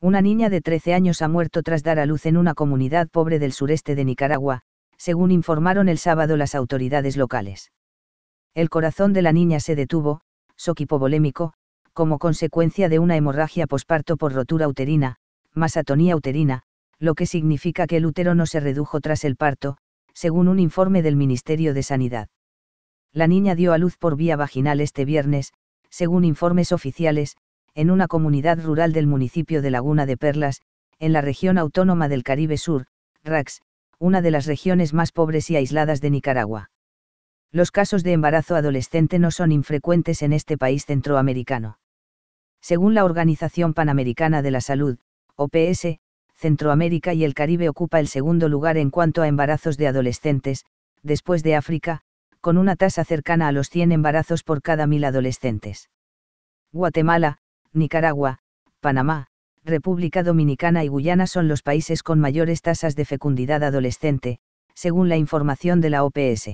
Una niña de 13 años ha muerto tras dar a luz en una comunidad pobre del sureste de Nicaragua, según informaron el sábado las autoridades locales. El corazón de la niña se detuvo, soquipovolémico, como consecuencia de una hemorragia posparto por rotura uterina, masatonía uterina, lo que significa que el útero no se redujo tras el parto, según un informe del Ministerio de Sanidad. La niña dio a luz por vía vaginal este viernes, según informes oficiales, en una comunidad rural del municipio de Laguna de Perlas, en la región autónoma del Caribe Sur, Rax, una de las regiones más pobres y aisladas de Nicaragua. Los casos de embarazo adolescente no son infrecuentes en este país centroamericano. Según la Organización Panamericana de la Salud, OPS, Centroamérica y el Caribe ocupa el segundo lugar en cuanto a embarazos de adolescentes, después de África, con una tasa cercana a los 100 embarazos por cada 1.000 adolescentes. Guatemala, Nicaragua, Panamá, República Dominicana y Guyana son los países con mayores tasas de fecundidad adolescente, según la información de la OPS.